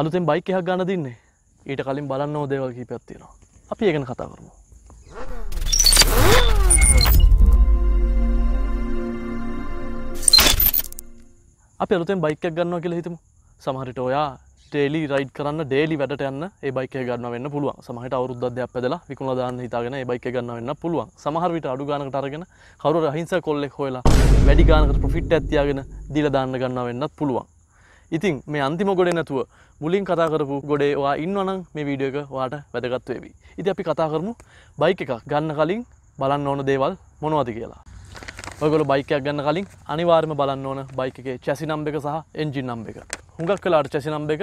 අලුතෙන් බයික් එකක් ගන්න දින්නේ ඊට කලින් බලන්න ඕ දේවල් කීපයක් තියෙනවා අපි ඒකන කතා කරමු අපි අලුතෙන් බයික් එකක් ගන්නවා කියලා හිතමු සමහරට ඔයා ටේලි රයිඩ් කරන්න ඩේලි වැඩට යන්න ඒ බයික ගන්න වෙන්න පුළුවන් සමහට අවරුද්ධයක් පැදලා විකුණ දාන්න හිතාගෙන බයික ගන්න වෙන්න පුළුවන් සමහර විට අඩු ගානකට අරගෙන කවරු රහිංස කොල්ලෙක් හොලා වැඩි ගානකට ප්‍රොෆිට් ඇතියාගෙන දීල දාන්න ගන්න වෙන්නත් පුළුවන් ඉතින් මේ අන්තිම ගොඩ නැතුව මුලින් කතා කරපු ගොඩේ වා ඉන්නවනම් මේ වීඩියෝ එක වාට වැදගත් වේවි. ඉතින් අපි කතා කරමු බයික් එකක් ගන්න කලින් බලන්න ඕන දේවල් මොනවද කියලා. ඔයගොල්ලෝ බයික් එකක් ගන්න කලින් අනිවාර්යයෙන්ම බලන්න ඕන බයික් එකේ chassis number එක සහ engine number එක. හුඟක් වෙලාට chassis number එක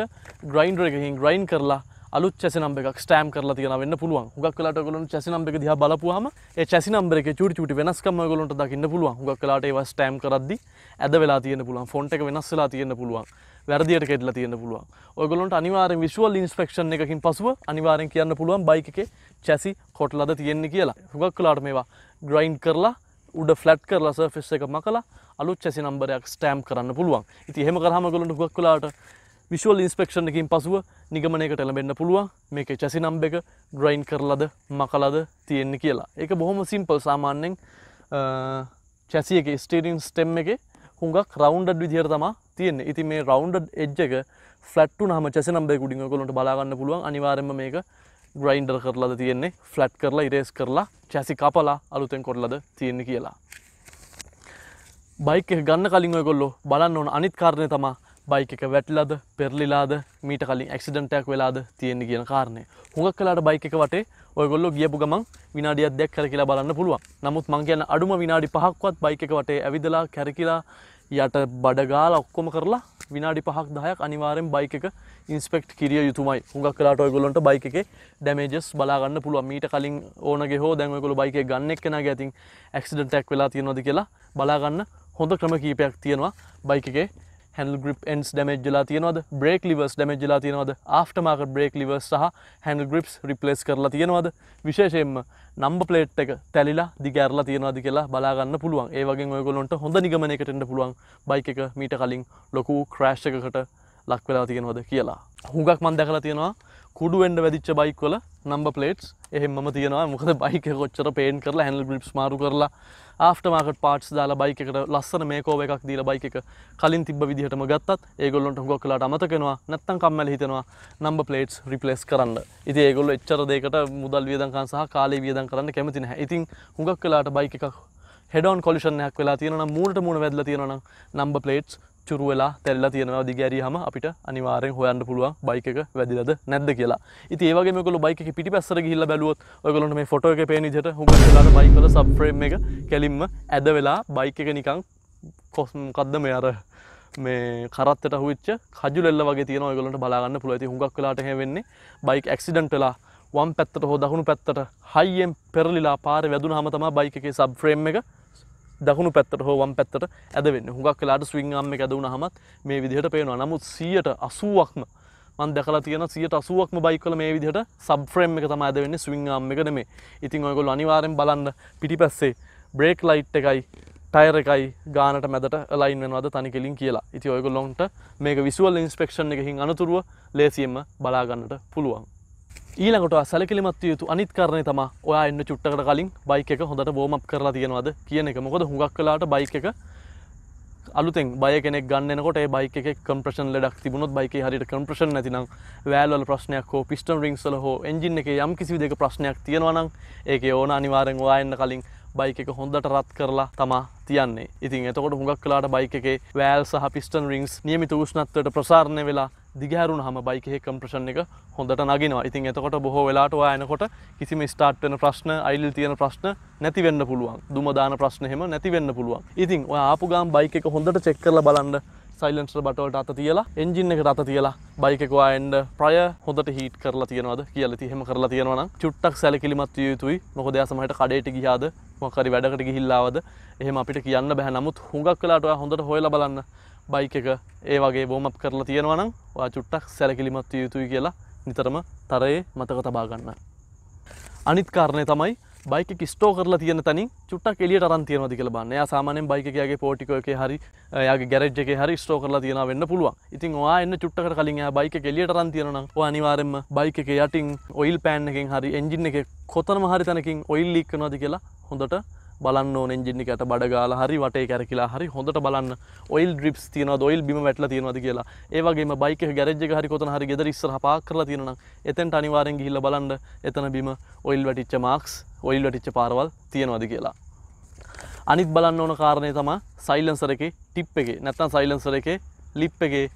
grinder එකකින් grind කරලා අලුත් චැසිනම් එකක් ස්ටෑම් කරලා තියෙන වෙන්න පුළුවන් හුඟක් වෙලාට ඔයගොල්ලෝ චැසිනම් එක දිහා බලපුවාම ඒ චැසිනම් එකේ චූටි චූටි වෙනස්කම් ඔයගොල්ලන්ට දකින්න පුළුවන් හුඟක් වෙලාට ඒවා ස්ටෑම් කරද්දි ඇද වෙලා තියෙන්න පුළුවන් ෆොන්ට් එක වෙනස් වෙලා තියෙන්න පුළුවන් වැරදියට කෙටලා තියෙන පුළුවන් ඔයගොලොන්ට අනිවාරෙන් විශුවල් ඉන්ස්පෙක්ෂන් එකකින් පසුව අනිවාරෙන් කියන්න පුළුවන් බයික එකේ චැසි කොටලද තියෙන්නේ කියලා හුගක් කලාට මේවා ග්‍රයින්් කරලා උඩ ෆලට් කරලා සර්ෆිස් එක මකලා අලුත් චැසි නම්බරයක් ස්ටෑම් කරන්න පුළුවන් ඉති හෙම කරහම ගොලොන්ට හුගක් කලාට විශුවල් ඉන්ස්පෙක්ෂන් එකින් පසුව නිගමනයකට එළඹෙන්න පුළුවන් මේක චැසි නම්බ එක ග්‍රයින් කරලද මකලද තියෙන්නේ කියලා ඒක බොහොම සිම්පල් සාමාන්‍යෙන් චැසි එක ස්ටේරින් ස්ටෙම් එකේ හුඟක් රවුන්ඩඩ් විදිහර තමා තියෙන ඉති මේ රවුන්ඩඩ් එජ් එක ෆලට්ටු නහම චැසනම්බේ ගුඩින් කොලොට බලාගන්න පුළුවන් අනිවාරම මේක ග්‍රයින්ඩර් කරලාද තියෙන්නේ ෆලට් කරලා ඉරේස් කරලා චැසි කපලා අලුතෙන් කොටලද තියෙන්නේ කියලා. බයික ගන්න කලින් ඔයකොල්ලෝ බලන්න ඕන අනිත් කාරණය තමා බයික එක වැටලද පෙරලිලාද මීට කලින් ඇක්සිඩන්ටයක් වෙලාද තියෙන කියන කාරණය හුඟක් කලාට බයික එක වටේ ඔයගොල්ලෝ ගියපු ගමන් විනාඩියක් දෙයක් කරකිලා බලන්න පුළුවන් නමුත් මං කියන අඩුම විනාඩි පහක්වත් බයික එක වටේ ඇවිදලා කැරකිලා යට බඩගාල ඔක්කොම කරලා විනාඩි පහක් දහයක් අනිවාරෙන් බයික එක ඉන්ස්පෙක්ට් කිරිය යුතුමයි හුඟක් කලාට ඔයගොලොන්ට බයික එකේ ඩැමේජස් බලාගන්න පුළුව මීට කලින් ඕනගේ හෝ දැන්වකොළ බයික ගන්න එක්ෙන ගැතින් ඇක්සිඩටක් වෙලා තියෙනොද කියලා බලාගන්න හොඳ ක්‍රම කීපයක් තියෙනවා බයික එකේ හැල් ග්‍රිප් එන්ස් ඩමෙජ්ලා තියනවද බ්‍රේක් ලිවස් ඩමෙජ්ලා තියනවද ආෆ්ටමාක බ්‍රේක් ලිවස් සහ හැල් ග්‍රිප්ස් රිපලස් කරලා තියෙනවද විශේෂයෙන්ම නම්බ පලේට් එක තැලිලා දිගෑරලා තියෙනවාද කියලා බලාගන්න පුළුවන් ඒවගේ ඔයගොලොන්ට හොඳ නිගමනකටට පුළුවන් බයික එක මීට කලින් ලොකු ක්‍රෑෂ් එකකට ලක්වෙලා තියෙනවද කියලා හුඟක් මන්දැකලා තියෙනවා කුඩුවෙන්ඩ වැදිච්ච බයික්වල නම්බ පලේට්ස් එහෙමම තියෙනවා මොකද බයික කොච්චර පේන් කරලා හැල් බිප්ස් මාරු කරලා ආෆ්ට මාකට පාට්ස් දාලා බයිකට ලස්සන මේකෝව එකක් දීල බයික කලින් තිබ විදිහටම ගත්තත් ඒගොල්ලොට හොක් කලාට අමතකෙනවා නැත්තන් කම්මැල හිතෙනවා නම්බ පලේට්ස් රිපලස් කරන්න ඉති ඒගොල්ල එච්චර දෙකට මුදල් වියදංකන් සහ කාලේ වියදන් කරන්න කැමතින ඉතින් හුඟක් කලාට බයික හෙඩවන් කොලිෂනයක් වෙලා තියෙන මූට මුණ වැදල තියෙන නම්බ පලේට්ස් චුරු වෙලා තැල්ලා තියෙනවා දිගෑරියහම අපිට අනිවාර්යෙන් හොයන්න පුළුවන් බයික එක වැදිලාද නැද්ද කියලා. ඉතින් ඒ වගේම ඔයගොල්ලෝ බයික් එකේ පිටිපැස්සට ගිහිල්ලා බැලුවොත් ඔයගොල්ලන්ට මේ ෆොටෝ එකේ පේන විදිහට හුඟක් වෙලාවට බයික් වල සබ් ෆ්‍රේම් එක කැලින්ම ඇද වෙලා බයික් එක නිකන් මොකද්ද මේ අර මේ කරත්තට හුච්ච කජුල්ල වගේ තියෙන ඔයගලට බලාගන්න පුළුව ඇති හුඟක් වෙලාට හැවෙන්නේ බයික් ඇක්සිඩන්ට් වෙලා වම් පැත්තට හෝ දහුණු පැත්තට හයියෙන් පෙරලිලා පාර වැදුන හම තමා බයික එකේ සබ් ෆ්‍රේම් එක දකුණු පැත්තට හෝවම් පැත්තට ඇදවෙන්න හුඟක් කලාට ස්විංගම්ම ඇදවුණ හමත් මේ විදිහට පේනවා නමුත් සියට අසුවක්ම මන් දැකලා තියෙන සියට අසුවක්ම බයිකල මේ විදිහට සබ්්‍රේම් එක තම ඇදවෙන්න ස්විංගම්ම එකට මේ ඉතින් ඔයකොල් අනිවාරෙන් බලන්න පිටිපස්සේ බ්‍රේක් ලයිට් එකයි ටයර එකයි ගානට මැදට ලයින් වෙනවද තනිකෙලින් කියලා ඉති ඔයකොල්ලොන්ට මේක විසුවල් ඉන්ස්පෙක්ෂන් එකහින් අනතුරුව ලේසියෙන්ම බලාගන්නට පුළුවන් ඊළඟට සැලකිලිමත් යුතු අනිත් කරණය තමා ඔයා එන්න චුට්ටකට කලින් බයික එක හොඳට බෝමක් කරලා තියෙනවද කියන එක මොකද හුඟක් කලාට බයික එක අලුතෙන් බය කෙනෙක් ගන්නකොට බයික එක කම්ප්‍රෂන් ලඩක් තිබුණොත් බයික හරිට කම්ප්‍රෂන් නැතිනම් වෑල්වල ප්‍රශ්නයක් හෝ පිස්ටන් රිංක්සල හෝ එන්ජින් එක යම් කිසි දෙක ප්‍රශ්නයක් තියෙනවනම් ඒක ඕන අනිවාරෙන් වායන්න කලින් බයික එක හොඳට රත් කරලා තමා තියන්නේ ඉතින් එතකොට හුඟක් කලාට බයික එකේ වෑල් සහ පිස්ටන් රිංස් නියමිත උෂ්ණත්වයට ප්‍රසාරණය වෙලා දිගහැරුණ හම බයිකෙහි කම්ප්‍රෂන් එක හොඳට නගෙනවා ඉතින් එතකොට බොහෝ වෙලාට යනකොට කිසිම ස්ටාර්ට් වෙන ප්‍රශ්න අයිල් තියෙන ප්‍රශ්න නැතිවෙන්න පුළුවන් දුමදාන ප්‍රශ්නහෙම නැතිවෙන්න පුළුවන් ඉතින් ඔය ආපු ගම් බයික එක හොඳට චෙක් කරලා බලන්න සයිලන්ට්‍ර බටවලට අත තියලා එන්ජින් එකට අත තියලා බයිකවා එන්ඩ ප්‍රය හොඳට හිට කරලා තියෙනවද කියල තිහෙම කරලා තියෙනවන චුට්ටක් සැලකිලිමත් යුතුයි මොකද සමහට කඩේට ගියාද මොකරි වැඩකට ගිහිල්ලාවද එහෙම අපිට කියන්න බැහැ නමුත් හුඟක් කලාට හොඳට හොයල බලන්න බයික එක ඒ වගේ බෝමප් කරලා තියෙනවනම් වා චුට්ටක් සැලකිලිමත් යුතුයි කියලා නිතරම තරයේ මතක තබාගන්න. අනිත් කාරණය තමයි බයික ස්ටෝ කරලා තියෙන තනි චුට්ටක් එලියට අරන් තියෙනවද කියලා බලන්න. එයා සාමාන්‍යයෙන් බයික් එකේ පෝටිකෝ එකේ හරි එයාගේ ගෑරේජ් එකේ හරි ස්ටෝ කරලා තියෙනවා වෙන්න පුළුවන්. ඉතින් ඔයා එන්න චුට්ටකට කලින් එයා බයික් එක එලියට අරන් තියෙනවා නම් ඔයා අනිවාර්යයෙන්ම බයික් එකේ යටින් ඔයිල් පෑන් එකෙන් හරි එන්ජින් එකේ කොතනම හරි තැනකින් ඔයිල් ලීක් කරනවද කියලා හොඳට බලන්න නෙන්ජින්න එකට බඩගාලා හරි වටේ කැරකිලා හරි හොඳට බලන්න ඔයිල් ඩ්‍රිප්ස් තියෙනවා ඔයිල් බිම වැටලා තියෙනවද කියලා. ඒ වගේම බයික් එක ගෑරේජ් එක හරි කොතන හරි ගෙදර ඉස්සරහා පාක් කරලා තියෙනවා නම් එතෙන්ට අනිවාර්යෙන් ගිහිල්ලා බලන්න එතන බිම ඔයිල් වැටිච්ච මාක්ස් ඔයිල් වැටිච්ච පාරවල් තියෙනවද කියලා. අනිත් බලන්න ඕන කාරණය තමයි සයිලන්සර එකේ ටිප් එකේ නැත්නම් සයිලන්සර එකේ ලිප් එකේ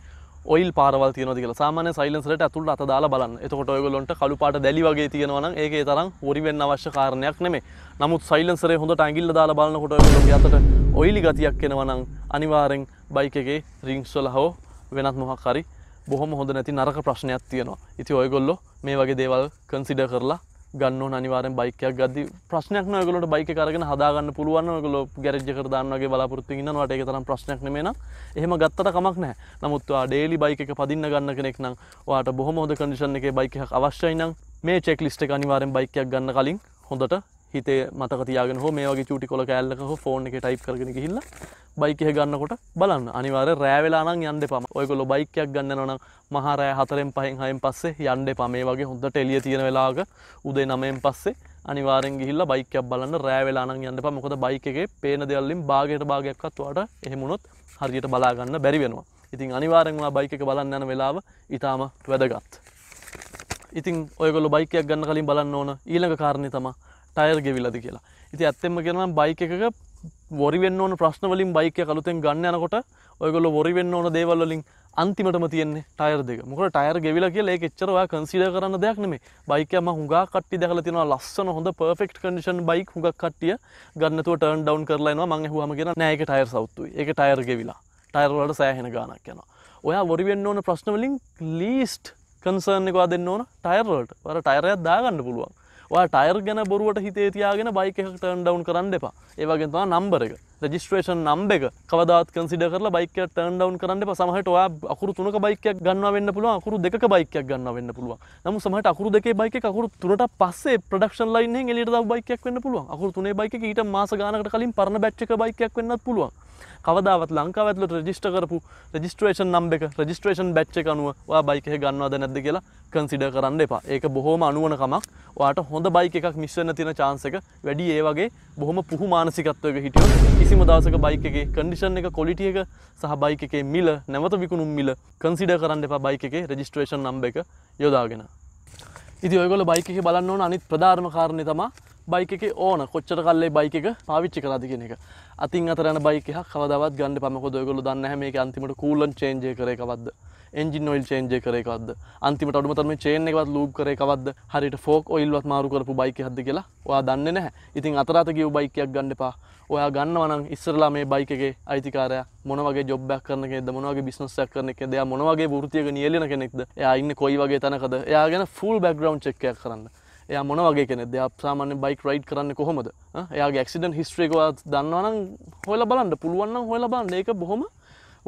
ඔයිල් පාරවල් තියෙනද කියලා සාමාන්‍ය සයිලන්සරට ඇතුළට අත දාලා බලන්න. එතකොට ඔයගොල්ලන්ට කළු පාට දැලි වගේ තියෙනවා නම් ඒකේ තරම් හොරි වෙන්න අවශ්‍ය කාරණයක් නෙමෙයි. නමුත් සයිලන්සරේ හොඳට ඇඟිල්ල දාලා බලනකොට ඔයගොල්ලෝගේ අතට ඔයිලි ගතියක් එනවා නම් අනිවාර්යෙන් බයික් එකේ රින්ග්ස් වල හෝ වෙනත් මොහක් හරි බොහොම හොඳ නැති නරක ප්‍රශ්නයක් තියෙනවා. ඉතින් ඔයගොල්ලෝ මේ වගේ දේවල් කන්සිඩර් කරලා ගන්න අනිවාරෙන් බයිකයක් ගද ප්‍රශ්නයක් නොකලට බයික කරගෙන හදාගන්න පුළුවන් ගොල ගැරජක දාන්නගේ බලාපොරත්තු ඉන්නවාට එක තරම් ප්‍රශ්නයක් මේන එහෙම ගත්තට කමක් නෑ නමුත්වා ඩේලි බයික පදින්න ගන්න කෙනෙක් නම් වාට බොහොමෝද කඩිෂන් එක බයිකයක් අවශ්‍යයි නම් මේ චෙක් ලිස්ට අනිවාරෙන් බයිකයක් ගන්න කලින් හොඳට හිතේ මතක තියාගෙන හෝ මේ වගේ චුටි කොල කෑල්ලක හෝ ෆෝන් එක ටයිප් කරගෙන ගිහිල්ලා බයික් එක ගන්නකොට බලන්න අනිවාර්ය රෑ වෙලා නම් යන්න එපා. ඔයගොල්ලෝ බයික් එකක් ගන්නව නම් මහා රෑ 4න් 5න් 6න් පස්සේ යන්න එපා. මේ වගේ හොඳට එළිය තියෙන වෙලාවක උදේ 9න් පස්සේ අනිවාරෙන් ගිහිල්ල බයිකයක් බලන්න රෑ වෙලානං යන්න පා මොකද බයික එකේ පේන දෙල්ලින් භාගයට භාගයක්වත් වාට එහෙමුණොත් හරියට බලාගන්න බැරි වෙනවා. ඉතින් අනිවාරෙන්වා බයික එක බලන්න යන වෙලාව ඉතාම වැදගත්. ඉතින් ඔයගොල බයිකයක් ගන්න කලින් බලන්න ඕන ඊළඟ කාරණය තමා ටයර් ගෙවිලද කියලා ඉති ඇත්තෙම කියෙනම් බයික එකක වොරිවෙන්න ඕන ප්‍රශ්නවලින් බයික කලුතෙන් ගන්න යනකොට ඔයගොල වොරිවෙන්න ඕන දේවල්ලින් අන්තිමටම තියන්නේ ටයර් දෙක මොකට ටයර් ගෙවිල කියලා ඒ එච්චරවා කන්සිඩ කරන්න දෙයක් නෙමේ බයිකම හුඟා කට්ටි දැකලා තියෙනවා ලස්සන හොඳ පර්ෆෙක්ට් කන්ඩිෂන් බයික් හුඟක් කට්ටිය ගන්නතුව ටර්න් ඩවුන් කරලා එනවා මං ඇහුවම කියන නෑ ඒක ටයර් සවුත්තුයි ඒක ටයර් ගෙවිලා ටයර් වලට සෑහෙන ගානක් යනවා ඔයා වොරිවෙන්න ඕන ප්‍රශ්නවලින් ලීස්ට් කන්සර්න් එකවා දෙන්න ඕන ටයර්වලට වර ටයරයක් දාගන්න පුළුවන් ඔයා ටයර් ගැන බොරුවට හිතේ තියාගෙන බයික එක ටර්න් ඩවුන් කරන්න එපා. ඒ වගේ තමයි නම්බර එක. රජිස්ට්‍රේෂන් නම්බ එක කවදත් කන්සිඩ කරලා බයික ටර්න් ඩවන් කරන්න සමහට ඔයා අකුරු තුනක බයිකයක් ගන්න වෙන්න පුළුව අකුරු දෙක බයිකයක් ගන්න වෙන්න පුළුව නමු සමහට අකුරු දෙකේ බයික අකුරු තුනට පස්සේ ප්‍රඩක්ෂන් ලයින් එලියට බයිකයක් වන්න පුළුව අකුරු තුනේ බයික ඊට මාස ගානකට කලින් පරණ බැච්චක බයිකයක් වෙන්න පුළුව කවදාවත් ලංකා ඇතුලට රජිස්ට කරපු රජිස්ට්‍රේෂන් නම්බ එක රජිස්ට්‍රේෂන් බැච්ච එකනුව ඔයා බයිකහ ගන්නවාද නැද්ද කියලා කන්සිඩ කරන්න එපා ඒක බොහොම අනුවනකමක් ඔයාට හොඳ බයික එකක් මිස්සන්න තියෙන චාන්සක වැඩි ඒ වගේ බොහොම පුහු මානසිකත්වයක හිටියෝ කිසිම දවසක බයික එකේ කඩිෂන් එක කොලිටිය එක සහ බයික එකේ මිල නැවත විකුණුම් මිල කන්සිඩ කරන්න එපා බයික එකේ රෙජිස්ට්‍රේෂන් නම්බ එක යොදාගෙන. ඉති ඔයගොල බයික එක බලන්න ඕන අනිත් ප්‍රධාර්ම කාරණය තමා බයික එක ඕන කොච්චර කල්ලේ බයික එක පාවිච්චි කරාද කියන එක අතින් අතරන බයික හක් කවදවත් ගන්න පමකො ඔයගොල්ලෝ දන්න හැම එක අන්තිමට කූලන් චේන්ජය කරේ එකවද්ද එන්ජින් ඔයිල් චේන්ජය කරේකවද අන්තිමට අඩුමතරම චේන් එකවත් ලූප් කරේකවද හරිට ෆෝක් ඔයිල්වත් මාරු කරපු බයික හද කියලා ඔයා දන්න නැහැ ඉතින් අතරාත කිව් බයිකයක් ගන්න එපා ඔයා ගන්නවනම් ඉස්සරලා මේ බයිකගේ අයිතිකාරය මොනවගේ ජොබ්බයක් කරන එකද මොනවගේ බිස්නස්සයක් කරන එකද එයා මොනවගේ වෘතියක නියලෙන කෙනෙක්ද එයා ඉන්න කොයි වගේ තැනකද එයා ගැන ෆුල් බැක්ග්‍රවන්් චෙක්කයක් කරන්න එයා මොන වගේ කෙනෙද අපසාමාන්‍ය බයික් රයිඩ් කරන්න කොහොමද එයාගේ ක්සිඩන් හිස්ට්‍රේකවත් දන්නවනම් හොල බලන්න පුළුවන් හොල බලන්න ඒක බොහොම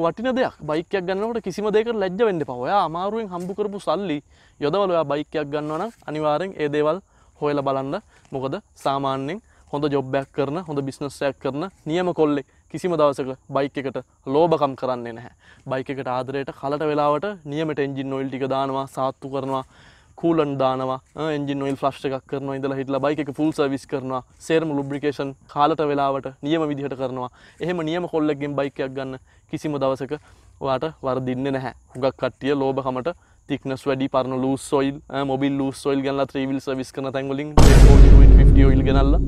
වටින දෙයක් බයිකයක් ගන්නට කිසිම දෙක ලැජ්ජ වෙන්න පව ඔයා අමාරුවෙන් හම්බු කරපු සල්ලි යොදවල ඔයා බයිකයක් ගන්නවන අනිවාරෙන් ඒ දේවල් හොයල බලන්න මොකද සාමාන්‍යෙන් හොඳ ජොබ්බයක් කරන හොඳ බිස්නස්සයක් කරන නියම කොල්ලෙ කිසිම දවසක බයික එකට ලෝබකම් කරන්නේ නැහැ බයික එකට ආදරයට කලට වෙලාවට නියමට එන්ජින් නොයිල් ටික දානවා සාත්තු කරනවා කූලන් දානවා එන්ජින් ඔයිල් ෆ්ලෂ් එකක් කරනවා ඉඳලා හිටලා බයික් එක ෆුල් සර්විස් කරනවා සේරම ලුබ්‍රිකේෂන් කාලට වෙලාවට නියම විදිහට කරනවා එහෙම නියම කොල්ලෙක්ගෙන් බයික් එකක් ගන්න කිසිම දවසක ඔයාට වර්දින්නේ නැහැ හුඟක් කට්ටිය ලෝභකමට තික්නස් වැඩි පරණ loose oil Mobil loose oil ගන්නලා ත්‍රීවිල් සර්විස් කරන තැන්වලින් ඔයිල් ගනල්ලා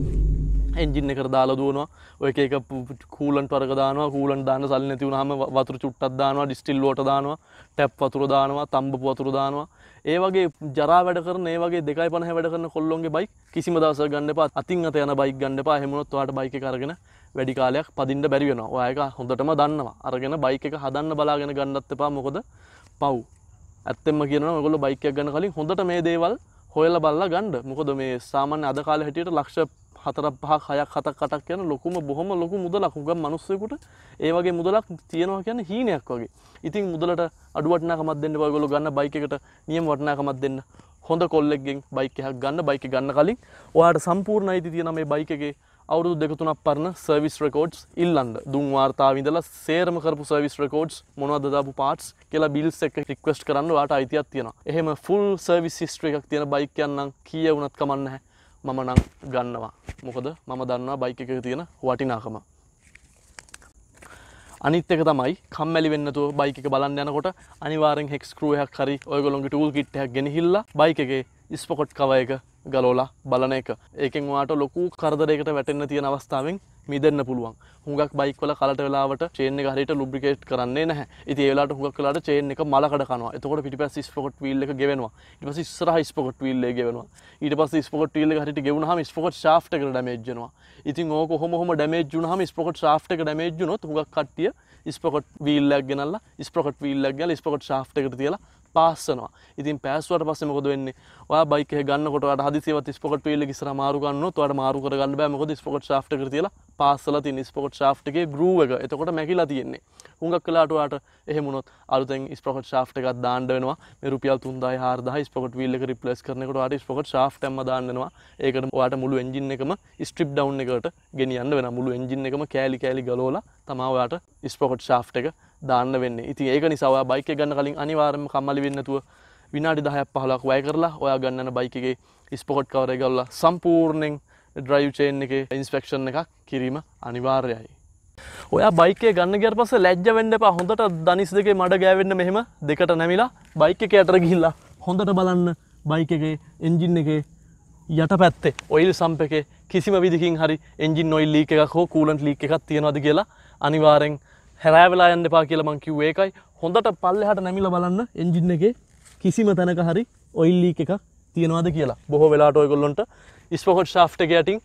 එන්ජින් එකට දාලා දුවනවා ඔය එක එක කූලන්ට් වර්ග දානවා කූලන්ට් දාන්න සල්ලි නැති වුනහම වතුර චුට්ටක් දානවා ඩිස්ටිල් වෝටර් දානවා ටැප් වතුර දානවා තඹපු වතුර දානවා ඒ වගේ ජරා වැඩ කරන ඒ වගේ දෙකයි පනහ වැඩ කරන කොල්ලොන්ගේ බයි කිසිම දවස ගන්න එපා අතින් අත යන බයික් ගන්න එපා හෙමුණොත් ඔයාට බයික කරගෙන වැඩි කාලයක් පදින්න බැරි වෙනවා. ඔයා ඒක හොඳටම දන්නවා. අරගෙන බයික් එක හදන්න බලාගෙන ගන්නත් එපා මොකද පව්. ඇත්තෙම කියනවා ඔයගොල්ලෝ බයික් එකක් ගන්න කලින් හොඳට මේ දේවල් හොයලා බලලා ගන්න. මොකද මේ සාමාන්‍ය අද කාලේ හැටියට ලක්ෂ හතරක් පහක් හයක් හතක් කටක් යන ලොකුම බොහොම ලොකු මුදලක් හුඟක් මිනිස්සුෙකුට ඒ වගේ මුදලක් තියෙනවා කියන්නේ හීනයක් වගේ. ඉතින් මුදලට අඩු වටිනාකමක් දෙන්න බෑ ඔයගොල්ලෝ ගන්න බයික් එකට නියම වටිනාකමක් දෙන්න. හොඳ කොල්ලෙක්ගෙන් බයික් එකක් ගන්න බයික් එක ගන්න කලින් ඔයාට සම්පූර්ණ අයිති තියෙන මේ බයික් එකේ අවුරුදු දෙක තුනක් පරණ සර්විස් රෙකෝඩ්ස් ඉල්ලන්න. දුන් වාර්තාව ඉඳලා සේරම කරපු සර්විස් රෙකෝඩ්ස් මොනවද දාපු පාර්ට්ස් කියලා බිල්ස් එක රික්වෙස්ට් කරන්න ඔයාට අයිතියක් තියෙනවා. එහෙම ෆුල් සර්විස් හිස්ටරි එකක් තියෙන බයික් එකක් නම් කීය වුණත් කමක් නැහැ. මම නම් ගන්නවා. මොකද මම දන්නවා බයික එක තියෙන වටිනාකම. අනිත් එක තමයි කම්මැලි වෙන්නතුව බයික එක බලන්න යනකොට අනිවාරෙන් හෙක්ස්කරූ එකක් හරි ඔයගොල්ලොන්ගේ ටූල් කිට් එකක් ගෙනහිල්ලා බයික එකේ ස්පොකොට් කව එක ගලෝලා බලන එක ඒකෙන් වාට ලොකු කරදරයකට වැටෙන්න තියෙන අවස්ථාවෙන් මිදන්න පුළුවන් හුඟක් බයික්වල කලට වෙලාවට චේන් එක හරියට ලුබ්‍රිකේට් කරන්නේ නැහැ. ඉතින් ඒ වෙලාවට හුඟක් වෙලාවට චේන් එක මලකඩ කනවා. එතකොට පිටිපස්ස ස්පොකට් වීල් එක ගෙවෙනවා. ඊට පස්සේ ඉස්සරහා ස්පොකට් වීල් එක ගෙවෙනවා. ඊට පස්සේ ස්පොකට් වීල් එක හරියට ගෙවුනහම ස්පොකට් ෂාෆ්ට් එකට ඩැමේජ් වෙනවා. ඉතින් ඕක කොහොම හොම ඩැමේජ් වුනහම ස්පොකට් ෂාෆ්ට් එක ඩැමේජ් වුණොත් හුඟක් කට්ටිය ස්පොකට් වීල් එකක් ගෙනල්ලා ස්පොකට් වීල් එකක් ගාලා ස්පොකට් ෂාෆ්ට් එකට තියලා පාස්සනවා ඉතින් පෑස්වට පස්සේ මොකද වෙන්නේ ඔයා බයික් එක ගන්නකොට ඔයාට හදිසියවත් ස්පොකට් වීල් එක ඉස්සර මාරු ගන්නොත් ඔයාට මාරු කරගන්න බෑ මොකද ස්පොකට් ෂාෆ්ට් එක තියලා පාස්සලා තියෙන ස්පොකට් ෂාෆ්ට් එකේ ග්‍රූව් එක එතකොට මැකිලා තියෙන්නේ හුඟක් වෙලාට ඔයාට එහෙම වුණොත් අලුතෙන් ස්පොකට් ෂාෆ්ට් එකක් දාන්න වෙනවා මේ රුපියල් 3000 4000 ස්පොකට් වීල් එක රිප්ලේස් කරනකොට ඔයාට ස්පොකට් ෂාෆ්ට් එකක්ම දාන්න වෙනවා ඒකට ඔයාට මුළු එන්ජින් එකම ස්ට්‍රිප් ඩවුන් එකකට ගෙනියන්න වෙනවා මුළු එන්ජින් එකම කෑලි කෑලි ගලවලා තමයි ඔයාට ස්පොකට් ෂාෆ්ට් එක දාන්න වෙන්නේ ඉතින් ඒක නිසා බයික ගන්න කලින් අනිවාර්ම කම්මලි වෙන්නතුව විනාඩි දහයක් පහලක් වැය කරලා ඔයා ගන්න බයිකගේ ස්පොට් කවර ගල්ලා සම්පූර්ණයෙන් ඩ්‍රයිව් චේන් එක ඉන්ස්පෙක්ෂන් එකක් කිරීම අනිවාර්යයි. ඔයා බයිකේ ගන්න ගියර් පස්සේ ලැජ්ජ වෙන්න එපා. හොඳට දනිස් දෙකේ මඩ ගෑවෙන්න මෙහෙම දෙකට නැමිලා බයික් එක යට ගිහිල්ලා හොඳට බලන්න බයික් එකේ එන්ජින් එකේ යට පැත්තේ ඔයිල් සම්ප එකේ කිසිම විදිහකින් හරි එන්ජින් ඔයිල් ලීක් එකක් හෝ කූලන්ට් ලීක් එකක් තියනවාද කියලා අනිවාර්යෙන් හැරෑවෙලා යන්න එපා කියලා මං කිව්වේ ඒකයි හොඳට පල්ලෙහාට නැමිලා බලන්න එන්ජින් එකේ කිසිම තැනක හරි ඔයිල් ලීක් එකක් තියෙනවාද කියලා බොහෝ වෙලාට ඔයගොල්ලොන්ට ස්පොහොට් ශාෆ්ට එක යටින්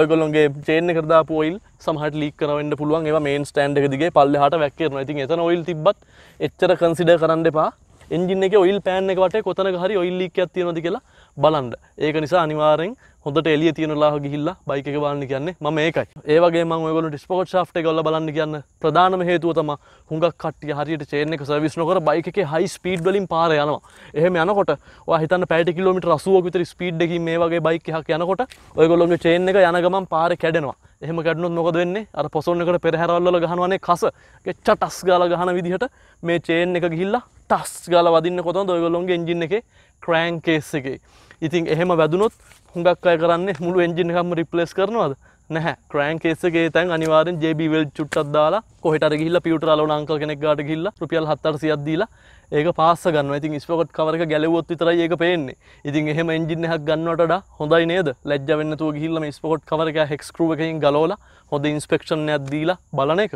ඔයගොල්ලොන්ගේ චේන කරදාපු ඔයිල් සමහට ලීක් කරවෙන්න පුළුවන් ඒ මේන් ස්ටන්ඩ් එක දිගේ පල්ලෙහාට වැක්කරන ඉතින් එතන ඔයිල් තිබ්බත් එච්චර කන්සිඩ කරන්න එපා එන්ජින් එක ඔයිල් පෑන් එක වටේ කොතන හරි ඔයිල් ලීක් එකක් තියෙනවද කියලා බලන්න. ඒක නිසා අනිවාර්යෙන් හොඳට එළිය තියෙන ලාහ ගිහිල්ලා බයික් එක බලන්න කියන්නේ මම ඒකයි. ඒ වගේ මම ඔයගොල්ලන්ට ස්පෝර්ට්ස් ෂාෆ්ට් එක වල බලන්න කියන්න ප්‍රධානම හේතුව තමයි හුඟක් කට්ටිය හරියට චේන් එක සර්විස් නොකර බයික් එකේ හයි ස්පීඩ් වලින් පාර යනවා. එහෙම යනකොට ඔයා හිතන්න පැයට කිලෝමීටර 80ක් විතර ස්පීඩ් එකකින් මේ වගේ බයික් එකක් යනකොට ඔයගොල්ලෝගේ චේන් එක යන ගමන් පාරේ කැඩෙනවා. එහෙම කැඩුණොත් මොකද වෙන්නේ අර පොසොන් එකට පෙරහැරවල් වල ගහනවනේ කස ගෙච්ච ටස් ගාලා ගහන විදිහට මේ චේන් එක ගිහිල්ලා ටස් ගාලා වදින්න කොතනද ඔයගොල්ලෝගේ එන්ජින් එකේ ක්‍රෑන්ක් කේස් එකේ. ඉතින් එහෙම වැදුනොත් හුඟක් අය කරන්නේ මුළු එන්ජින් එකක්ම රිප්ලේස් කරනවද? නැහැ ක්‍රෑන් කේසගේ තැන් අනිවාරෙන් ජබවල් චුට්ටත් දාලා කොහට ගිල්ල පියට අලන අංක කෙනෙක් ගාට ගිල්ල රුපියල් හත්තර සියද්දීලා ඒක පාස ගන්න ඉතින් ස්පොට් කවර ගැලවොත් විතර ඒක පේන්නේ ඉතින් එහෙම එජිනහක් ගන්නවට හොඳයි නේද ලැජ්ජවෙන්නතු ගිල්ලම ස්පොට් කවරක හෙක්ස්කරුවකින් ගලෝල හොඳ ඉන්ස්පෙක්ෂන් ඇදීලා බලන එක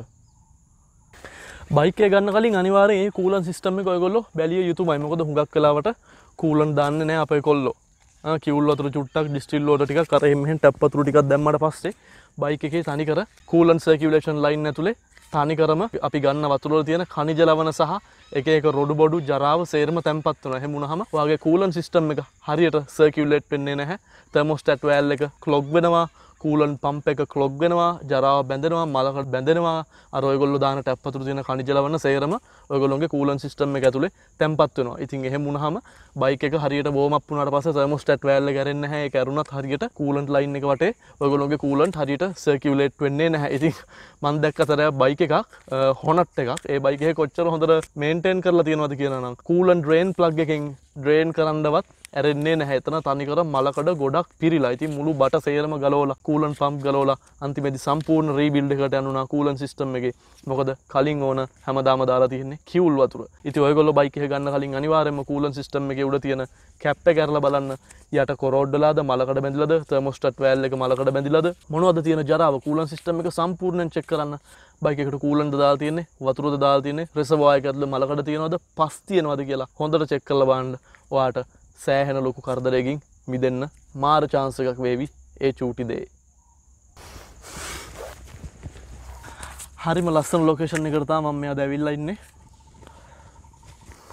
බයිකය ගන්න කලින් අනිවාරේ කූලන් සිස්ටම කොයගොල්ල බැලිය යුතු මයිමකොද හුඟක් කලාවට කූලන් දන්න නෑ අප කොල්ලෝ කිවල් අතුර චුට්ටක් ඩිස්ටිල් ලෝට ටික කර එමෙන් ටැප් අතුර ටිකක් දැම්මට පස්සේ බයික් එකේ තනිකර කූලන් සර්කියුලේෂන් ලයින් ඇතුලේ තනිකරම අපි ගන්න වතුර වල තියෙන ඛනිජ ලවණ සහ එක එක රොඩු බොඩු ජරාව සේරම තැම්පත් වෙනවා. එහෙම වුණාම වාගේ කූලන් සිස්ටම් එක හරියට සර්කියුලේට් වෙන්නේ නැහැ. තර්මෝස්ටැට් වැල් එක ක්ලොග් වෙනවා. කූලන් පම්ප එක ක්ලොග් වෙනවා ජරාව බැඳෙනවා මලකට බැඳෙනවා අර ඔයගොල්ලෝ දාන ටැප් අතුරු තියෙන කණිජල වන්න සේරම ඔයගොල්ලොන්ගේ කූලන් සිස්ටම් එක ඇතුලේ තැම්පත් වෙනවා. ඉතින් එහෙම වුණාම බයික් එක හරියට වෝම් අප් වුණාට පස්සේ තර්මෝස්ටැට් වෑල්ල ගැරෙන්නේ නැහැ. ඒක ඇරුණත් හරියට කූලන්ට් ලයින් එක වටේ ඔයගොල්ලොන්ගේ කූලන්ට් හරියට සර්කියුලේට් වෙන්නේ නැහැ. ඉතින් මම දැක්ක තරයක් බයික් එකක් හොනට් එකක් ඒ බයිකේ කොච්චර හොඳට මේන්ටේන් කරලා තියෙනවද කියනනම් කූලන් ඩ්‍රේන් ප්ලග් එකෙන් ඩ්‍රේන් කරන්නවත් ඇරෙන්නේ නැහැ. එතන තනිකර මලකඩ ගොඩක් පිරිලා. ඉතින් මුළු බට සේරම ගලවලා කූලන් පම්ප් ගලවලා අන්තිමේදී සම්පූර්ණ රීබිල්ඩ් එකට යනුණා කූලන් සිස්ටම් එකේ. මොකද කලින් ඕන හැමදාම දාලා තියෙන්නේ කිවුල් වතුර. ඉතින් ඔයගොල්ලෝ බයික් එක ගන්න කලින් අනිවාර්යයෙන්ම කූලන් සිස්ටම් එකේ උඩ තියෙන කැප් එක අරලා බලන්න. යට කොරෝඩ්ඩලාද මලකඩ බැඳිලාද තර්මෝස්ටැට් වැල් එක මලකඩ බැඳිලාද මොනවද තියෙන ජරාව කූලන් සිස්ටම් එක සම්පූර්ණයෙන් චෙක් කරන්න. බයිකට කූලන්ට දාලා තියෙන්නේ වතුරද දාලා තියෙන්නේ රෙසර්වෝයර් එකත්ල මලකඩ තියෙනවද පස් තියෙනවද කියලා හොඳට චෙක් කරලා බලන්න. ඔයාට සෑහෙන ලොකු කරදරයකින් මිදන්න මාර චාන්ස එකක් වේවි ඒ චූටි දේ. හරිම ලස්සන ලොකේෂන් එකරතා මම මෙයා දැවිල්ලා ඉන්නේ.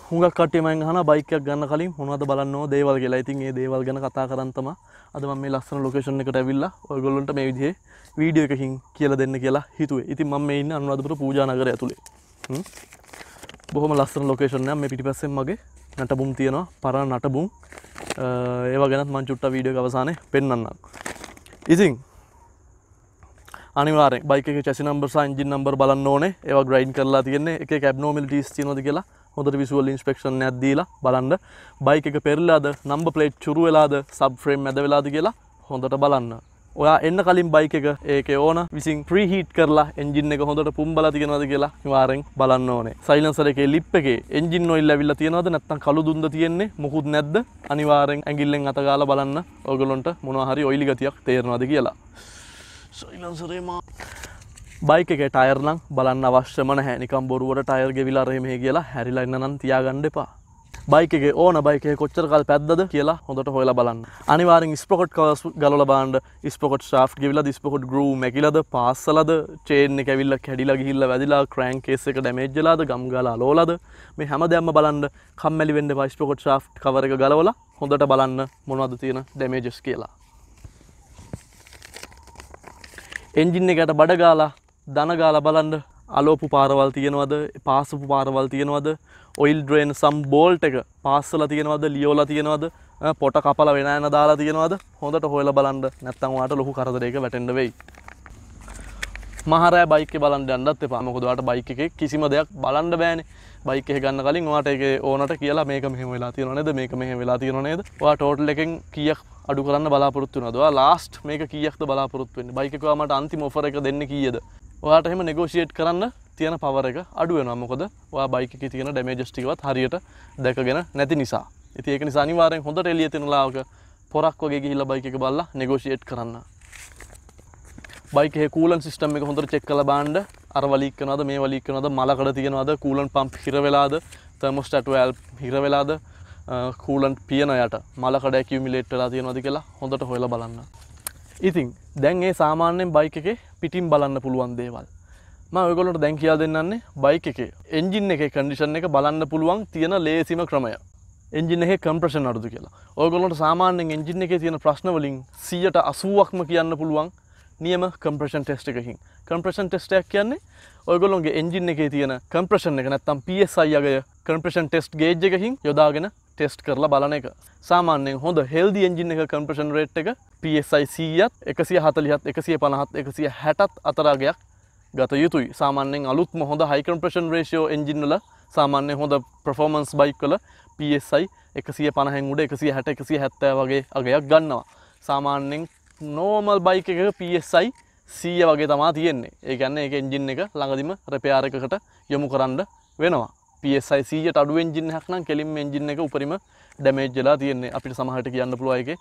හුඟක් කට්ටිය මම අහනවා බයික් එකක් ගන්න කලින් මොනවද බලන්න ඕන දේවල් කියලා. ඉතින් ඒ දේවල් ගැන කතා කරන් තමයි අද මම මේ ලස්සන ලොකේෂන් එකට ඇවිල්ලා ඔයගොල්ලන්ට මේ විදිහේ වීඩියෝ එකකින් කියලා දෙන්න කියලා හිතුවේ. ඉතින් මම මේ ඉන්නේ අනුරාධපුර පූජා නගරය ඇතුලේ. බොහොම ලස්සන ලොකේෂන් එකක් මේ පිටිපස්සෙන් මගේ නටබුම් තියෙනවා පරණ නටබුම් ඒව ගැනත් මං චුට්ට වීඩියෝ අවසානය පෙන්න්නම්. ඉතින් අනිවාර බයික චැසි නම්බර් සංජි නම්බර් බලන්න ඕනේ ඒව ග්‍රයින් කරලා තියන්නේ එක කැබ්නෝමල් ටස් තිනොද කියලා හොඳට විසුවල් ඉන්ස්පෙක්ෂන් ඇදීලා බලන්න බයික එක පෙරලාද නම්බ පලේට් චුරු වෙලාද සබ් ෆ්‍රේම් ඇද වෙලාද කියලා හොඳට බලන්න ඔයා එන්න කලින් බයික එක ඒක ඕන විසින් ප්‍රීහිට් කරලා එන්ජින් එක හොඳට පුම්බල තියෙනවද කියලා නිවාරෙන් බලන්න ඕනේ සයිලන්සර එකේ ලිප් එකේ එන්ජින් ඔයිල් ඇවිල්ලා තියෙනවද නැත්නම් කළු දුන්ද තියෙන්නේ මොකුත් නැද්ද අනිවාරෙන් ඇඟිල්ලෙන් අතගාලා බලන්න ඔයගොල්ලොන්ට මොනවා හරි ඔයිලි ගතියක් තේරෙනවද කියලා සයිලන්සරේ මා බයික එක ටයර්නම් බලන්න අවශ්‍යම නැහැ නිකම් බොරුවට ටයර් ගෙවිලා රෙමේ කියලා හැරිලා ඉන්න නම් තියාගන්න එපා බයිකගේ ඕන බයිකය කොච්චරකල් පැද්ද කියලා හොඳට හොල බලන්න අනිවාරෙන් ස්පොට් කවස් ගල බාන්ඩ ස්පොට ශා් ගිවිල ස්පොට් ගරු මැකිලද පාස්සලද චේන කැවිල්ල කැඩිල ගිල්ල වැදිලා ක්‍රෑන් කේසක ඩැමේජ්ජලාද ගම්ගලා ලෝලද මේ හැම දෙයම බලන්න කම්මැලි වෙන්ඩ වයිස්පොකොට් ශා් කවර ගලවල හොඳට බලන්න මොනවද තියෙන ඩැමේජස් කියලා එන්ජින්න එකට බඩගාලා දනගාල බලන්න අලෝපු පාරවල් තියෙනවද පාසපු පාරවල් තියෙනවද ඔයිල් ඩ්‍රේන් සම් බෝල්ට් එක පාස්සලා තියෙනවද ලියෝලා තියෙනවද පොට කපලා වෙන යන දාලා තියෙනවද හොඳට හොයලා බලන්න නැත්නම් ඔයාට ලොකු කරදරයක වැටෙන්න වෙයි. මහරෑ බයික් එකේ බලන්න යන්නත් එපා. මොකද ඔයාට බයික් එකේ කිසිම දෙයක් බලන්න බෑනේ. බයික් එක ගන්න කලින් ඔයාට ඒකේ ඕනට කියලා මේක මෙහෙම වෙලා තියෙනව නේද? මේක මෙහෙම වෙලා තියෙනව නේද? ඔයා ටෝටල් එකෙන් කීයක් අඩු කරන්න බලාපොරොත්තු වෙනවද? ඔයා ලාස්ට් මේක කීයක්ද බලාපොරොත්තු වෙන්නේ? බයික් එක ඔයාට අන්තිම ඔෆර් එක දෙන්නේ කීයද? ඔයාට එහෙම නෙගෝෂියේට් කරන්න තියෙන පවර එක අඩු වෙනවා මොකද ඔයා බයික් එකේ තියෙන ඩැමේජස් ටිකවත් හරියට දැකගෙන නැති නිසා. ඉතින් ඒක නිසා අනිවාර්යෙන් හොඳට එළිය තියෙන ලාවක පොරක් වගේ ගිහිල්ලා බයික් එක බලලා නෙගෝෂියේට් කරන්න. බයික් එකේ කූලන් සිස්ටම් එක හොඳට චෙක් කරලා බලන්න අර වලීක් කරනවද මේ වලීක් කරනවද මලකඩ තියෙනවද කූලන් පම්ප් හිර වෙලාද තර්මෝස්ටැට් වැල්ව් හිර වෙලාද කූලන්ට් පියන යට මලකඩ ඇකියුමිලේට් වෙලා තියෙනවද කියලා හොඳට හොයලා බලන්න. ඉතින් දැන් ඒ සාමාන්‍යෙන් බයික එකේ පිටින් බලන්න පුළුවන් දේවල් ම ඔයගොලට දැන් කියා දෙන්නන්නේ බයික එකේ එන්ජින් එක කඩිෂන් එක බලන්න පුළුවන් තියෙන ලේසිම ක්‍රමය එන්ජින එක කම්ප්‍රෂන් අරදු කියලා ඔයගොලට සාමාන්‍යෙන් එන්ජින් එක තියෙන ප්‍රශ්නවලින් සියට අසුවක්ම කියන්න පුළුවන් නියම කම්ප්‍රෂන් ටෙස්ට එකකින් කම්ප්‍රෂන් ටෙස්ටයක් කියන්නේ ඔයගොලොන්ගේ එන්ජින් එකේ තියෙන කම්ප්‍රෂන් එක නැත්තම් පSI අගය කම්ප්‍රෂන් ටෙස්ට් ගේජ් එකකින් යොදාගෙන ටෙස්ට් කරලා බලන එක සාමාන්‍යයෙන් හොඳ හෙල්දි එන්ජින් එක කම්ප්‍රෂන් රේට් එක පSI සීයත් එකසිය හතලිහත් එකසිය පනහත් එකසිය හැටත් අතරාගයක් ගත යුතුයි සාමාන්‍යෙන් අලුත්ම හොඳ හයිකම්ප්‍රෂන් රේෂෝ එන්ජින්ල සාමාන්‍ය හොඳ ප්‍රෆෝමන්ස් බයික් කළ පSI එකසිය පනහැන් උඩ එකසිය හැට එකසිය හැත්තෑ වගේ අගයක් ගන්නවා සාමාන්‍යෙන් නෝමල් බයික එක පSI සීය වගේ තමා තියෙන්නේ ඒකන්න එක එන්ජින් එක ළඟදිම රැපයාරකකට යොමු කරන්න වෙනවා පSI සීය අඩු එන්ජින් හක්නම් කෙලින් එන්ජින් එක උපරිම ඩැමේජ්ජලා තියෙන්නේ අපිට සමහට කියන්න පුළුවයගේ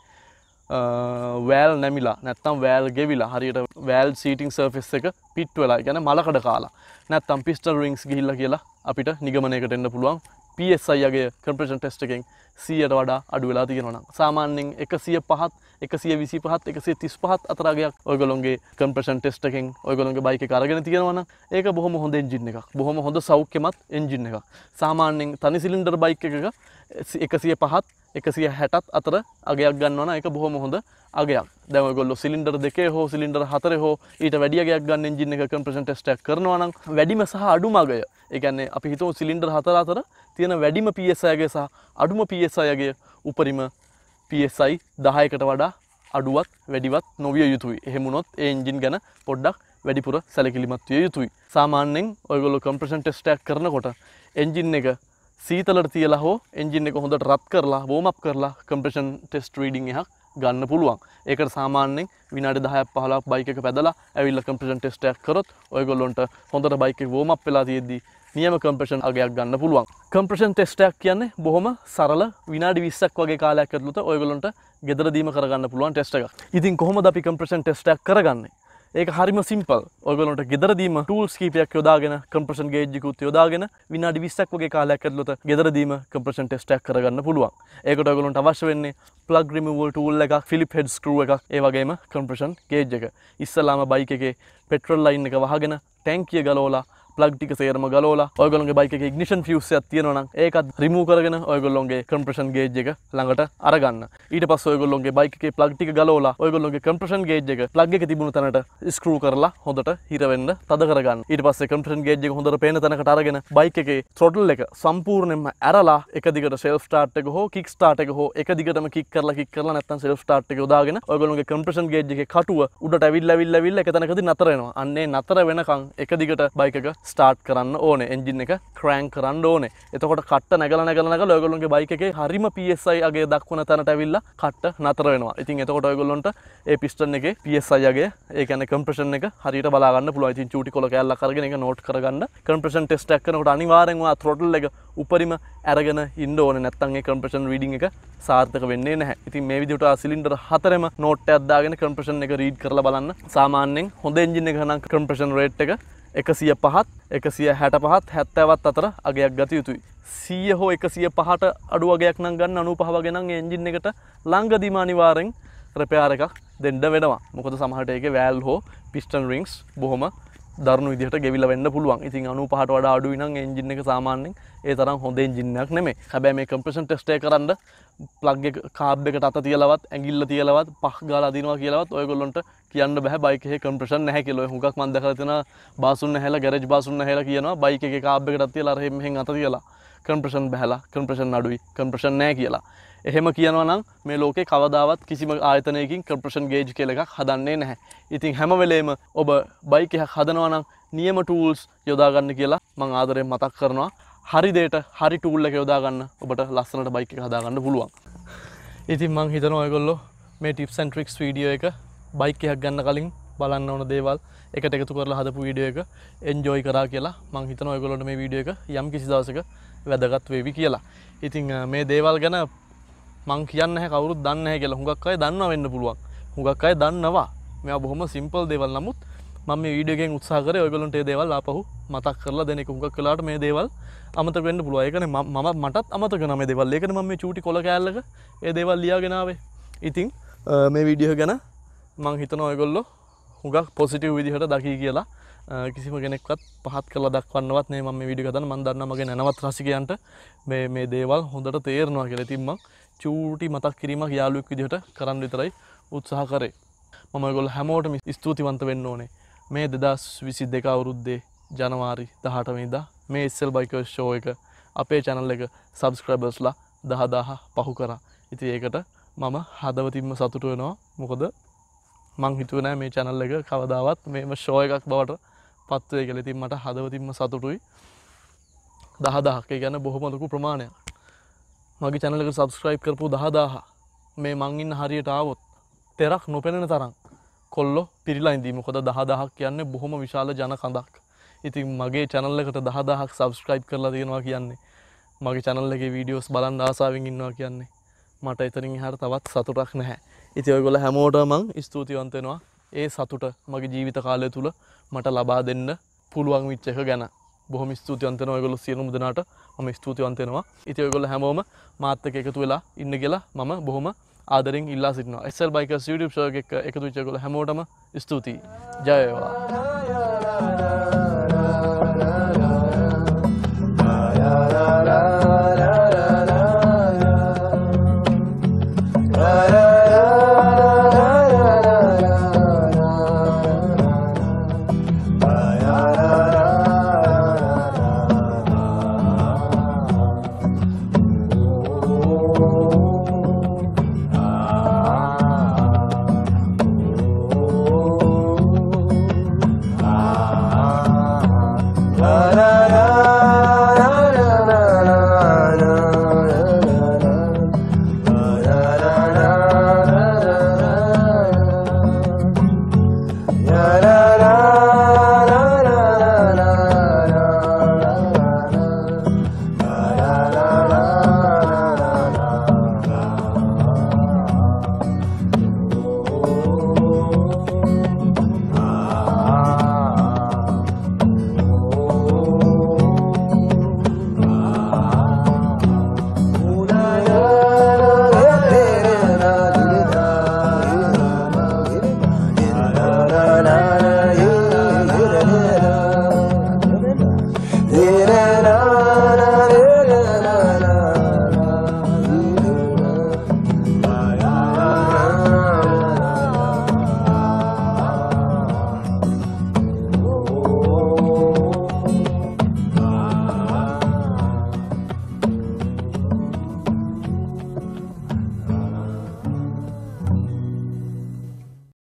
වෑල් නැමිලා නැත්තම් වෑල් ගෙවිලා හරියට වෑල් සීටිං සර්ෆෙස් එක පිට් වෙලා ගැන මලකඩ කාලා නැත්තම් පිස්ටල් රිංක්ස් ගිහිල්ල කියලා අපිට නිගමනයකට එන්න පුළුවන් PSI අගේ කම්ප්‍රේෂන් ටෙස්ට් එකෙන් 100ට වඩා අඩු වෙලා තියෙනවා නම් සාමාන්‍යයෙන් 105ත් 125ත් 135ත් අතර අගයක් ඔයගොල්ලොන්ගේ කම්ප්‍රේෂන් ටෙස්ට් එකෙන් ඔයගොල්ලොන්ගේ බයික් එක අරගෙන තියෙනවා නම් ඒක බොහොම හොඳ එන්ජින් එකක් බොහොම හොඳ සෞඛ්‍යමත් එන්ජින් එකක් සාමාන්‍යයෙන් තනි සිලින්ඩර් බයික් එකක 105ත් 160ත් අතර අගයක් ගන්නවන එක බොහොම හොඳ අගයක් දැවගොල්ල සිලින්ඩර් දෙකේ හෝ සිලින්ඩර් හතර හෝ ඊට වැඩියගයක් ගන්න ජින්න එක කම්ප්‍රසන් ටෙස්ටක් කරනවන වැඩිම සහ අඩුමගය එකන්නේ අපි හිතම සිලින්ඩර් හතර අතර තියෙන වැඩිම PSIගේ සහ අඩුම PSIගේ උපරිම PSI 10කට වඩා අඩුවත් වැඩිවත් නොවිය යුතුයි. එහෙම වුණොත් ඒ එන්ජින් ගැන පොඩ්ඩක් වැඩිපුර සැලකිලිමත් විය යුතුයි. සාමාන්‍යයෙන් ඔයගොල්ලෝ කම්ප්‍රෙෂන් ටෙස්ට් එකක් කරනකොට එන්ජින් එක සීතලට තියලා හෝ එන්ජින් එක හොඳට රත් කරලා වෝම් අප් කරලා කම්ප්‍රෙෂන් ටෙස්ට් රීඩින් එකක් ගන්න පුළුවන් ඒකට සාමාන්‍යෙන් විනාඩි දහයක් පහලක් බයික පැදලා ඇවිල්ල කම්පිටන් ටෙස්ටයක් කරොත් ඔයගොල්ලොන්ට හොඳට බයික වෝමක් වෙලා තියෙද්දී නියම කම්ප්‍රෂන් අගයක් ගන්න පුළුවන් කම්ප්‍රෂන් ටෙස්ටයක් කියන්නේ බොහොම සරල විනාඩි විස්සක් වගේ කාලයක් ඇතුළත ඔයගොලොන්ට ගෙදරදීම කරගන්න පුළුවන් ටෙස්ට එකක් ඉතින් කොහොමද අපි කම්ප්‍රෂන් ටෙස්ටයක් කරගන්නේ ඒක හරිම සිම්පල් ඔයගලොට ගෙදරදීම ටූල්ස් කීපයක් යොදාගෙන කම්ප්‍රෂන් ගේජිකුත් යොදාගෙන විනාඩි විස්සක් වගේ කාලයක් ඇතුළත ගෙදරදීම කම්ප්‍රෂන් ටෙස්ටයක් කරගන්න පුළුවන් ඒකට ඔයගලොන්ට අවශ්‍ය වෙන්නේ ප්ලග් රිමූවල් ටූල් එකක් ෆිලිප් හෙඩ් ස්ක්‍රූ එකක් ඒ වගේම කම්ප්‍රෂන් ගේජ් එක ඉස්සලාම බයික් එකේ පෙට්‍රල් ලයින් එක වහගෙන ටැංකිය ගලෝලා ප්ලග් ටික සේරම ගලෝලා ඔයගොල්ලන්ගේ බයික එකේ ඉග්නිෂන් ෆියුස් එකක් තියෙනවා නම් ඒකත් රිමූව් කරගෙන ඔයගොල්ලොන්ගේ කම්ප්‍රෙෂන් ගේජ් එක ළඟට අරගන්න ඊට පස්සේ ඔයගොල්ලොන්ගේ බයික එකේ ප්ලග් ටික ගලෝලා ඔයගොල්ලොන්ගේ කම්ප්‍රෙෂන් ගේජ් එක ප්ලග් එක තිබුණු තැනට ස්ක්‍රූ කරලා හොඳට හිරවෙන්න තද කරගන්න ඊට පස්සේ කම්ප්‍රෙෂන් ගේජ් එක හොඳට පේන තැනකට අරගෙන බයික එකේ ත්‍රොටල් එක සම්පූර්ණයෙන්ම ඇරලා එක දිගට සෙල්ෆ් ස්ටාර්ට් එක හෝ කික් ස්ටාර්ට් එක හෝ එක දිගටම කික් කරලා කික් කරලා නැත්නම් සෙල්ෆ් ස්ටාර්ට් එක යොදාගෙන ඔයගොල්ලෝගේ කම්ප්‍රෙෂන් ගේජ් එකේ කටුව උඩට ඇවිල්ලා ඇවිල්ලා ඇවිල්ලා එක තැනකදී නතර වෙනවා. අන්නේ නතර වෙනකන් එක දිගට බයික් එක ස්ටාර්ට් කරන්න ඕන එන්ජින් එක ක්‍රෑන් කරන්න ඕනේ එතකොට කට නැගල නැගලනක ලොගලුන්ගේ බයික එක හරිම පSI අගේ දක්වන තැනට ඇවිල්ලා කට නතර වෙනවා ඉතින් එතකොට ඔයගොල්ලොන්ට ඒ පිස්ටන් එක පSI අගේ ඒකන කම්ප්‍රෂන් එක හරිට බලාගන්න පුළුවන් ඉතින් චූටි කොල කැල්ල කරගෙන එක නෝට් කරගන්න කම්ප්‍රෂන් ටෙස්ට් එකක් කරනකොට අනිවාර්යෙන්ම ආ throttle එක උපරිම ඇරගෙන ඉන්න ඕනේ නැත්නම් ඒ කම්ප්‍රෂන් රීඩින් එක සාර්ථක වෙන්නේ නැහැ ඉතින් මේ විදිහට ආ සිලින්ඩර් හතරෙම නෝට් එකක් දාගෙන කම්ප්‍රෂන් එක රීඩ් කරලා බලන්න සාමාන්‍යයෙන් හොඳ එන්ජින් එකක නම් කම්ප්‍රෂන් රේට් එක එකසිය පහත් එකසිය හැට පහත් හැත්තැවත් අතර අගයක් ගත යුතුයි. සීය හෝ එකසිය පහට අඩු වගයක් නම් ගන්න අනු පහවගෙනන් එන්ජින් එකට ලංගදිමානිවාරෙන් රැපයාර එකක් දෙන්ඩ වෙනවා මොකද සමහට එක වෑල් හෝ පිස්ටන් රිංක්ස් බොහොම දරුණු විදිහට ගෙවිල වෙන්න පුළුවන් ඉතින් අනු පහට වඩා අඩු නම් එන්ජින් එක සාමාන්‍යයෙන් ඒ තරම් හොඳ එන්ජින්නක් නෙමේ හැබැයි මේ කම්ප්‍රෙෂන් ටෙස්ට් එක කරන්න ප්ලග් එක කාබ් එකට අත තියලවත් ඇඟිල්ල තියලවත් පහ ගාලා අදිනවා කියලාවත් ඔයගොල්ලන්ට කියන්න බෑ බයික් එකේ කම්ප්‍රෙෂන් නැහැ කියලා. ඔය හුඟක් මම දැකලා තියෙනවා බාසුන් නැහැලා ගෑරේජ් බාසුන් නැහැලා කියනවා බයික් එකේ කාබ් එකට අත තියලා අර එහෙම මෙහෙන් අත තියලා කම්ප්‍රෂන් බැහලා කම්ප්‍රෂන් අඩුයි කම්ප්‍රෂන් නෑ කියලා එහෙම කියනවනම් මේ ලෝකේ කවදාවත් කිසිම ආයතනයකින් කම්ප්‍රෂන් ගේජ් කියල එකක් හදන්නේ නැහැ ඉතින් හැමවෙලේම ඔබ බයික එකක් හදනවනම් නියම ටූල්ස් යොදාගන්න කියලා මං ආදරය මතක් කරනවා හරිදේට හරි ටූල්ල එක යොදාගන්න ඔබට ලස්සනට බයික හදාගන්න පුළුවන් ඉතින් මං හිතන ඔයගොල්ලෝ මේ ටිප්සන්ට්‍රික්ස් වීඩියෝ එක බයික එකක් ගන්න කලින් බලන්න ඕන දේවල් එකට එකතු කරලා හදපු වීඩියෝ එක එන්ජෝයි කරා කියලා මං හිතන ඔයගොල්ලොට මේ වීඩියෝ එක යම් කිසි දවසක වැදගත් වේවි කියලා. ඉතිං මේ දේවල් ගැන මං කියන්න කවරුත් දන්න කියලා හුඟක් අය දන්න වෙන්න පුළුවන් හුඟක් අය දන්නවා මෙ බොහොම සිම්පල් දේවල් නමුත් මම ඊඩගෙන් උත්සාකර ඔයගලන්ට දේවල් ආපහු මතක් කරලා දෙනෙ හුඟක් කලාට මේ දේවල් අමත වෙන්න පුළුව එකන ම මටත් අමතක නම දෙවල් එකන ම මේ චුටි කොල කෑල්ලක ඒ දේවල් ලියාගෙනාවේ ඉතිං මේ විඩිය ගැන මං හිතන ඔයගොල්ලො හුඟක් පොසිටව් විදිහට දකි කියලා කිසිම කෙනෙක්වත් පහත් කළ දක්වන්නවත් නේ මම විඩි කතන මන් දන්න මගේ නැනවත් රසිකයන්ට මේ මේ දේවල් හොඳට තේරනවා කියල තිම්ම චූටි මතක් කිරීමක් යාලුවක් විදිහට කරන්න විතරයි උත්සාහ කරේ මම ගොල් හැමෝටම ස්තුතිවන්ත වෙන්න ඕනේ මේ දෙදස් විසි දෙක අවුරුද්දේ ජනවාරි දහටමේදා මේ ඉස්සල් බයික ෂෝ එක අපේ චැනල් එක සබස්ක්‍රබස්ලා දහදාහ පහු කරා ඉති ඒකට මම හදවතින්ම සතුට වෙනවා මොකද මං හිතුවනෑ මේ චැනල් එක කවදාවත් මෙම ෂෝ එකක් බවට පත්වය කළ ඉතින් මට හදවතින්ම සතුටුයි දහ දහක්කේ ගැන බොහොම ලොකු ප්‍රමාණයක් මගේ චැනලක සබස්ක්‍රයිබ් කරපු දහදාහ මේ මංඉන්න හරියට ආවොත් තෙරක් නොපෙනෙන තරම් කොල්ලො පිරිලා ඉඳීම කොද දහදහක් කියන්නේ බොහොම විශාල ජන කඳක් ඉතින් මගේ චැනල්ලකට දහදහක් සබස්ක්‍රයිබ් කරලා තියෙනවා කියන්නේ මගේ චැනල්ලගේ වීඩියෝස් බලන් ආසාාවෙන් ඉන්නවා කියන්නේ මට එතරින් හර තවත් සතුටක් නැහැ ඉති ඔයගොල හැමෝටමං ස්තුතිවන්තෙනවා ඒ සතුට මගේ ජීවිත කාලය තුළ මට ලබා දෙන්න පුළුවන් විච්ච එක ගැන බොහොම ස්තුතිවන්තන ඔයගොල්ලෝ සියලුම දෙනාට මම ස්තුතිවන්ත වෙනවා. ඉතින් ඔයගොල්ලෝ හැමෝම මාත් එක්ක එකතු වෙලා ඉන්න කියලා මම බොහොම ආදරෙන් ඉල්ලා සිටිනවා. SL Bikers YouTube show එක එකතු වෙච්ච ඔයගොල්ලෝ හැමෝටම ස්තුතියි. ජය වේවා.